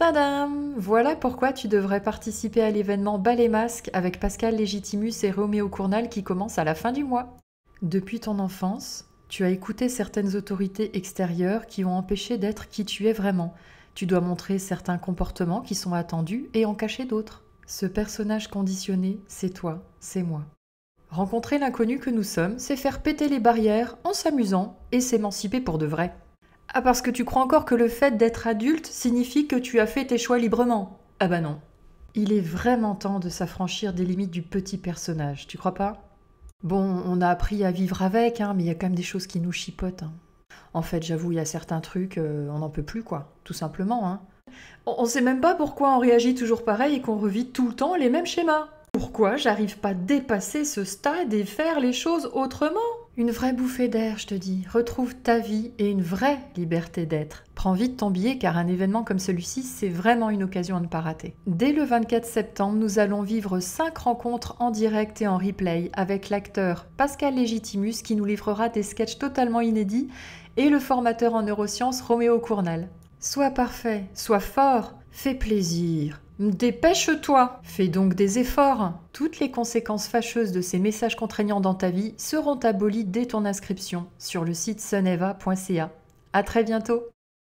Tadam Voilà pourquoi tu devrais participer à l'événement Ballet Masque avec Pascal Légitimus et Roméo Cournal qui commence à la fin du mois. Depuis ton enfance, tu as écouté certaines autorités extérieures qui ont empêché d'être qui tu es vraiment. Tu dois montrer certains comportements qui sont attendus et en cacher d'autres. Ce personnage conditionné, c'est toi, c'est moi. Rencontrer l'inconnu que nous sommes, c'est faire péter les barrières en s'amusant et s'émanciper pour de vrai. Ah, parce que tu crois encore que le fait d'être adulte signifie que tu as fait tes choix librement Ah bah non. Il est vraiment temps de s'affranchir des limites du petit personnage, tu crois pas Bon, on a appris à vivre avec, hein, mais il y a quand même des choses qui nous chipotent. Hein. En fait, j'avoue, il y a certains trucs, euh, on n'en peut plus, quoi, tout simplement. Hein. On ne sait même pas pourquoi on réagit toujours pareil et qu'on revit tout le temps les mêmes schémas. Pourquoi j'arrive pas à dépasser ce stade et faire les choses autrement une vraie bouffée d'air, je te dis. Retrouve ta vie et une vraie liberté d'être. Prends vite ton billet car un événement comme celui-ci, c'est vraiment une occasion à ne pas rater. Dès le 24 septembre, nous allons vivre 5 rencontres en direct et en replay avec l'acteur Pascal Legitimus qui nous livrera des sketchs totalement inédits et le formateur en neurosciences Roméo Cournal. Sois parfait, sois fort, fais plaisir, Dépêche-toi Fais donc des efforts Toutes les conséquences fâcheuses de ces messages contraignants dans ta vie seront abolies dès ton inscription sur le site suneva.ca. À très bientôt